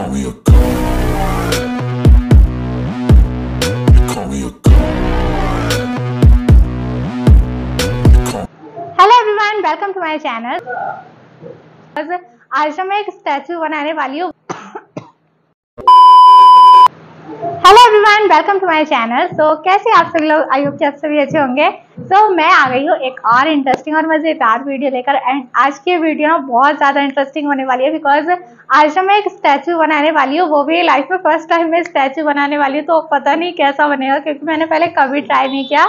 Hello everyone, welcome to my channel. आज मैं एक स्टैचू बनाने वाली हूँ hello everyone welcome to my channel so कैसे आप सभी लोग आई होप कि आप सभी अच्छे होंगे सो so, मैं आ गई हूँ एक और इंटरेस्टिंग और मज़ेदार वीडियो लेकर एंड आज की वीडियो ना बहुत ज़्यादा इंटरेस्टिंग होने वाली है बिकॉज आज ना मैं एक स्टैचू बनाने वाली हूँ वो भी लाइफ में फर्स्ट टाइम मैं स्टैचू बनाने वाली हूँ तो पता नहीं कैसा बनेगा क्योंकि मैंने पहले कभी ट्राई नहीं किया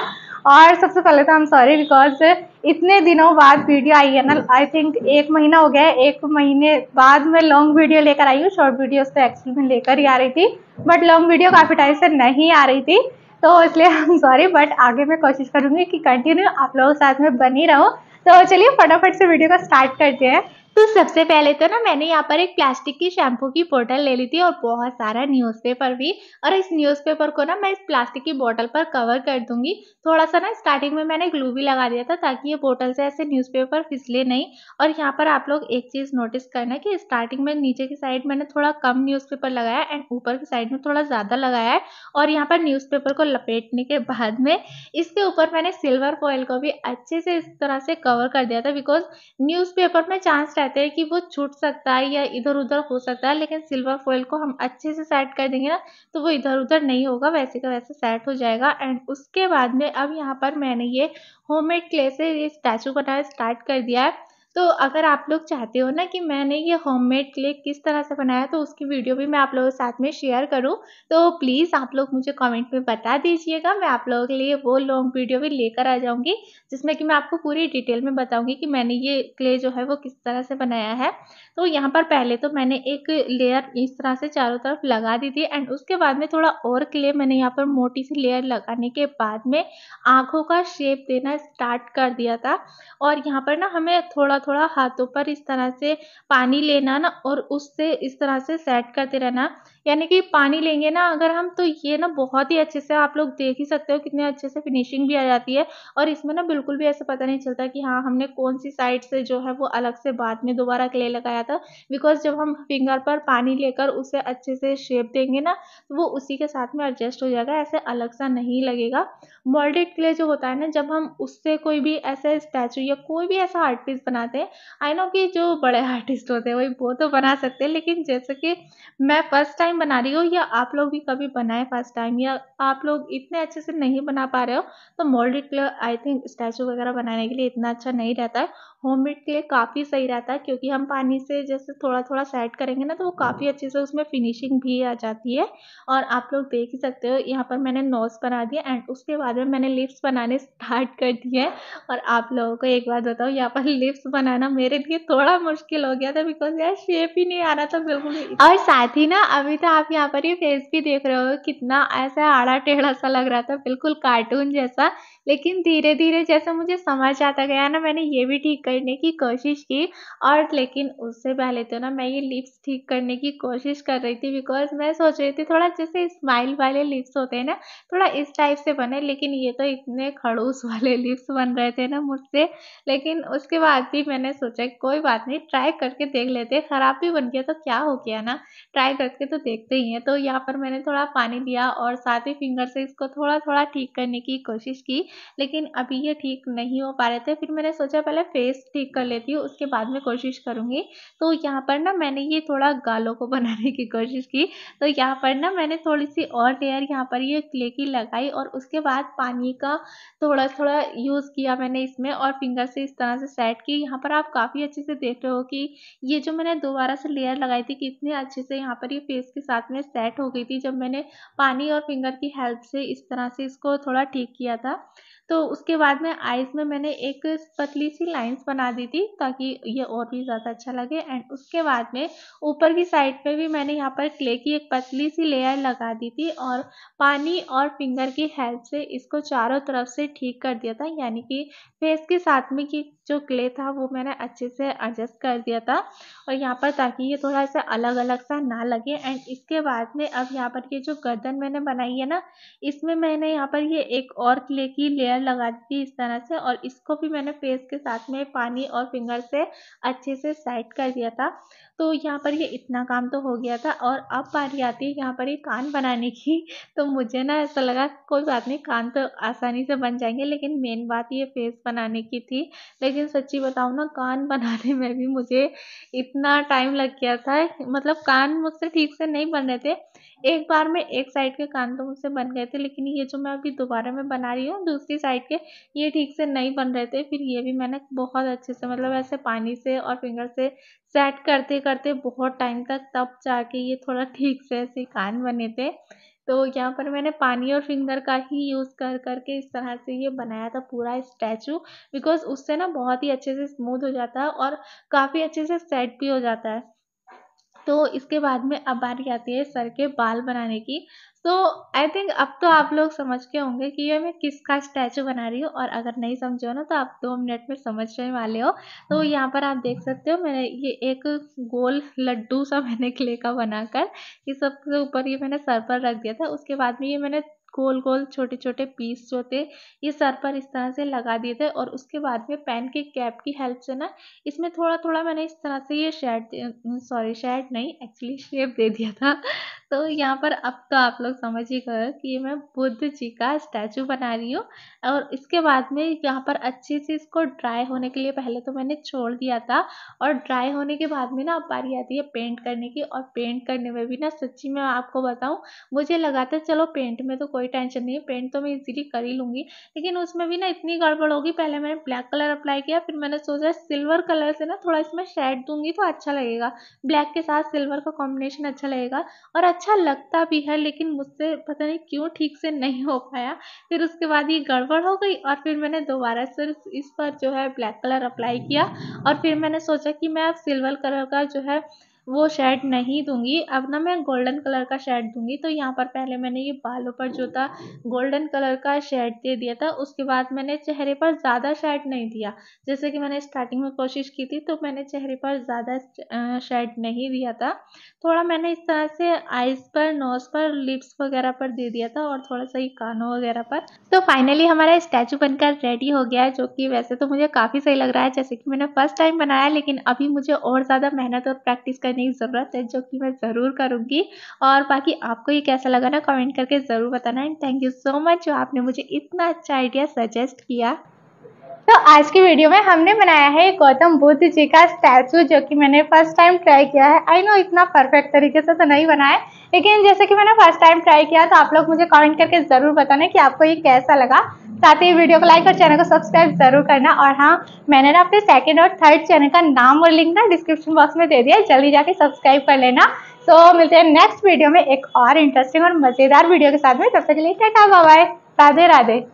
और सबसे पहले तो हम सॉरी बिकॉज इतने दिनों बाद वीडियो आई है ना आई थिंक एक महीना हो गया है एक महीने बाद मैं लॉन्ग वीडियो लेकर आई हूँ शॉर्ट वीडियोस तो एक्चुअली में लेकर ही आ रही थी बट लॉन्ग वीडियो काफ़ी टाइम से नहीं आ रही थी तो इसलिए हम सॉरी बट आगे मैं कोशिश करूँगी कि कंटिन्यू आप लोगों के साथ में बनी रहो तो चलिए फटाफट से वीडियो का स्टार्ट करते हैं तो सबसे पहले तो ना मैंने यहाँ पर एक प्लास्टिक की शैम्पू की बोतल ले ली थी और बहुत सारा न्यूज़पेपर भी और इस न्यूज़पेपर को ना मैं इस प्लास्टिक की बोतल पर कवर कर दूंगी थोड़ा सा ना स्टार्टिंग में मैंने ग्लू भी लगा दिया था ताकि ये बोतल से ऐसे न्यूज़पेपर फिसले नहीं और यहाँ पर आप लोग एक चीज़ नोटिस करना कि स्टार्टिंग में नीचे की साइड मैंने थोड़ा कम न्यूज़ लगाया एंड ऊपर की साइड में थोड़ा ज़्यादा लगाया है और यहाँ पर न्यूज़ को लपेटने के बाद में इसके ऊपर मैंने सिल्वर फॉयल को भी अच्छे से इस तरह से कवर कर दिया था बिकॉज न्यूज़ में चांस रहता रहते हैं कि वो छूट सकता है या इधर उधर हो सकता है लेकिन सिल्वर फॉइल को हम अच्छे से सेट कर देंगे ना तो वो इधर उधर नहीं होगा वैसे का वैसे सेट हो जाएगा एंड उसके बाद में अब यहाँ पर मैंने ये होममेड क्ले से ये स्टैचू बनाना स्टार्ट कर दिया है तो अगर आप लोग चाहते हो ना कि मैंने ये होममेड क्ले किस तरह से बनाया तो उसकी वीडियो भी मैं आप लोगों के साथ में शेयर करूँ तो प्लीज़ आप लोग मुझे कमेंट में बता दीजिएगा मैं आप लोगों के लिए वो लॉन्ग वीडियो भी लेकर आ जाऊँगी जिसमें कि मैं आपको पूरी डिटेल में बताऊँगी कि मैंने ये क्ले जो है वो किस तरह से बनाया है तो यहाँ पर पहले तो मैंने एक लेयर इस तरह से चारों तरफ लगा दी थी एंड उसके बाद में थोड़ा और क्ले मैंने यहाँ पर मोटी सी लेयर लगाने के बाद में आँखों का शेप देना स्टार्ट कर दिया था और यहाँ पर ना हमें थोड़ा थोड़ा हाथों पर इस तरह से पानी लेना ना और उससे इस तरह से सेट करते रहना यानी कि पानी लेंगे ना अगर हम तो ये ना बहुत ही अच्छे से आप लोग देख ही सकते हो कितने अच्छे से फिनिशिंग भी आ जाती है और इसमें ना बिल्कुल भी ऐसा पता नहीं चलता कि हाँ हमने कौन सी साइड से जो है वो अलग से बाद में दोबारा क्ले लगाया था बिकॉज जब हम फिंगर पर पानी लेकर उसे अच्छे से शेप देंगे ना तो वो उसी के साथ में एडजस्ट हो जाएगा ऐसे अलग सा नहीं लगेगा मोल्डेड क्ले जो होता है ना जब हम उससे कोई भी ऐसे स्टैचू या कोई भी ऐसा आर्ट पीस बनाते हैं आई नो कि जो बड़े आर्टिस्ट होते हैं वही वो तो बना सकते हैं लेकिन जैसे कि मैं फर्स्ट टाइम टाइम बना रही हो या आप लोग भी कभी बनाए फर्स्ट टाइम या आप लोग इतने अच्छे से नहीं बना पा रहे हो तो moulded clay I think statue वगैरह बनाने के लिए इतना अच्छा नहीं रहता है होममेड के लिए काफ़ी सही रहता है क्योंकि हम पानी से जैसे थोड़ा थोड़ा सेट करेंगे ना तो वो काफ़ी अच्छे से उसमें फिनिशिंग भी आ जाती है और आप लोग देख ही सकते हो यहाँ पर मैंने नोज बना दिया एंड उसके बाद में मैंने लिप्स बनाने स्टार्ट कर दिए और आप लोगों को एक बात बताओ यहाँ पर लिप्स बनाना मेरे लिए थोड़ा मुश्किल हो गया था बिकॉज यार शेप ही नहीं आ रहा था बिल्कुल और साथ ही ना अभी तो आप यहाँ पर ये फेस भी देख रहे हो कितना ऐसा आड़ा टेढ़ा सा लग रहा था बिल्कुल कार्टून जैसा लेकिन धीरे धीरे जैसा मुझे समझ आता गया ना मैंने ये भी ठीक करने की कोशिश की और लेकिन उससे पहले तो ना मैं ये लिप्स ठीक करने की कोशिश कर रही थी बिकॉज मैं सोच रही थी थोड़ा जैसे स्माइल वाले लिप्स होते हैं ना थोड़ा इस टाइप से बने लेकिन ये तो इतने खड़ूस वाले लिप्स बन रहे थे ना मुझसे लेकिन उसके बाद भी मैंने सोचा कोई बात नहीं ट्राई करके देख लेते खराब भी बन गया तो क्या हो गया ना ट्राई करके तो देख देखते ही हैं तो यहाँ पर मैंने थोड़ा पानी दिया और साथ ही फिंगर से इसको थोड़ा थोड़ा ठीक करने की कोशिश की लेकिन अभी ये ठीक नहीं हो पा रहे थे फिर मैंने सोचा पहले फेस ठीक कर लेती हूँ उसके बाद में कोशिश करूँगी तो यहाँ पर ना मैंने ये थोड़ा गालों को बनाने की कोशिश की तो यहाँ पर ना मैंने थोड़ी सी और लेयर यहाँ पर ये क्ले की लगाई और उसके बाद पानी का थोड़ा थोड़ा यूज़ किया मैंने इसमें और फिंगर से इस तरह से सेट की यहाँ पर आप काफ़ी अच्छे से देख रहे हो कि ये जो मैंने दोबारा से लेयर लगाई थी कितने अच्छे से यहाँ पर ये फेस के के साथ में सेट हो गई थी जब मैंने पानी और फिंगर की हेल्प से इस तरह से इसको थोड़ा ठीक किया था तो उसके बाद में आइज़ में मैंने एक पतली सी लाइंस बना दी थी ताकि ये और भी ज़्यादा अच्छा लगे एंड उसके बाद में ऊपर की साइड पे भी मैंने यहाँ पर क्ले की एक पतली सी लेयर लगा दी थी और पानी और फिंगर की हेल्प से इसको चारों तरफ से ठीक कर दिया था यानी कि फेस के साथ में की जो क्ले था वो मैंने अच्छे से एडजस्ट कर दिया था और यहाँ पर ताकि ये थोड़ा सा अलग अलग सा ना लगे एंड इसके बाद में अब यहाँ पर ये जो गर्दन मैंने बनाई है ना इसमें मैंने यहाँ पर ये एक और क्ले की लेयर लगा दी थी इस तरह से और इसको भी मैंने फेस के साथ में पानी और फिंगर से अच्छे से सेट कर दिया था तो यहाँ पर ये इतना काम तो हो गया था और अब पारी आती है यहाँ पर ये कान बनाने की तो मुझे ना ऐसा लगा कोई बात नहीं कान तो आसानी से बन जाएंगे लेकिन मेन बात ये फेस बनाने की थी लेकिन लेकिन सच्ची बताऊँ ना कान बनाने में भी मुझे इतना टाइम लग गया था मतलब कान मुझसे ठीक से नहीं बन रहे थे एक बार में एक साइड के कान तो मुझसे बन गए थे लेकिन ये जो मैं अभी दोबारा में बना रही हूँ दूसरी साइड के ये ठीक से नहीं बन रहे थे फिर ये भी मैंने बहुत अच्छे से मतलब ऐसे पानी से और फिंगर से सेट करते करते बहुत टाइम तक तब जाके ये थोड़ा ठीक से ऐसे कान बने थे तो यहाँ पर मैंने पानी और फिंगर का ही यूज़ कर करके इस तरह से ये बनाया था पूरा स्टैचू बिकॉज उससे ना बहुत ही अच्छे से स्मूथ हो जाता है और काफ़ी अच्छे से सेट भी हो जाता है तो इसके बाद में अब बारी आती है सर के बाल बनाने की तो आई थिंक अब तो आप लोग समझ के होंगे कि ये मैं किसका स्टैचू बना रही हूँ और अगर नहीं समझे हो ना तो आप दो मिनट में समझने वाले हो तो हम्म। यहाँ पर आप देख सकते हो मैंने ये एक गोल लड्डू सा मैंने क्ले का बनाकर इस सबके ऊपर ये मैंने सर पर रख दिया था उसके बाद में ये मैंने गोल गोल छोटे छोटे पीस जो थे ये सर पर इस तरह से लगा दिए थे और उसके बाद में पेन के कैप की हेल्प से ना इसमें थोड़ा थोड़ा मैंने इस तरह से ये शेड सॉरी शेड नहीं एक्चुअली शेप दे दिया था तो यहाँ पर अब तो आप लोग समझ ही गए कि मैं बुद्ध जी का स्टैचू बना रही हूँ और इसके बाद में यहाँ पर अच्छे से इसको ड्राई होने के लिए पहले तो मैंने छोड़ दिया था और ड्राई होने के बाद में ना अब बारी आती है पेंट करने की और पेंट करने में भी ना सच्ची में आपको बताऊँ मुझे लगा था चलो पेंट में तो कोई टेंशन नहीं है पेंट तो मैं इजीली कर ही लूँगी लेकिन उसमें भी ना इतनी गड़बड़ होगी पहले मैंने ब्लैक कलर अप्लाई किया फिर मैंने सोचा सिल्वर कलर से ना थोड़ा इसमें शेड दूंगी तो अच्छा लगेगा ब्लैक के साथ सिल्वर का कॉम्बिनेशन अच्छा लगेगा और अच्छा अच्छा लगता भी है लेकिन मुझसे पता नहीं क्यों ठीक से नहीं हो पाया फिर उसके बाद ये गड़बड़ हो गई और फिर मैंने दोबारा सिर्फ इस पर जो है ब्लैक कलर अप्लाई किया और फिर मैंने सोचा कि मैं अब सिल्वर कलर का जो है वो शेड नहीं दूंगी अब ना मैं गोल्डन कलर का शेड दूंगी तो यहाँ पर पहले मैंने ये बालों पर जो था गोल्डन कलर का शेड दे दिया था उसके बाद मैंने चेहरे पर ज़्यादा शेड नहीं दिया जैसे कि मैंने स्टार्टिंग में कोशिश की थी तो मैंने चेहरे पर ज़्यादा शेड नहीं दिया था थोड़ा मैंने इस तरह से आइज़ पर नोज़ पर लिप्स वगैरह पर दे दिया था और थोड़ा सा ये कानों वगैरह पर तो फाइनली हमारा स्टैचू बनकर रेडी हो गया है जो कि वैसे तो मुझे काफ़ी सही लग रहा है जैसे कि मैंने फर्स्ट टाइम बनाया लेकिन अभी मुझे और ज़्यादा मेहनत और प्रैक्टिस कर करने की ज़रूरत है जो कि मैं ज़रूर करूँगी और बाकी आपको ये कैसा लगा ना कमेंट करके ज़रूर बताना and thank you so much जो आपने मुझे इतना अच्छा आइडिया सजेस्ट किया तो आज की वीडियो में हमने बनाया है गौतम बुद्ध जी का स्टैचू जो कि मैंने फर्स्ट टाइम ट्राई किया है आई नो इतना परफेक्ट तरीके से तो नहीं बनाया लेकिन जैसे कि मैंने फर्स्ट टाइम ट्राई किया तो आप लोग मुझे कमेंट करके ज़रूर बताना कि आपको ये कैसा लगा साथ ही वीडियो को लाइक और चैनल को सब्सक्राइब जरूर करना और हाँ मैंने ना अपने सेकेंड और थर्ड चैनल का नाम और लिंक ना डिस्क्रिप्शन बॉक्स में दे दिया जल्दी जाके सब्सक्राइब कर लेना सो so, मिलते हैं नेक्स्ट वीडियो में एक और इंटरेस्टिंग और मज़ेदार वीडियो के साथ में तब तक के लिए टाटा बाय राधे राधे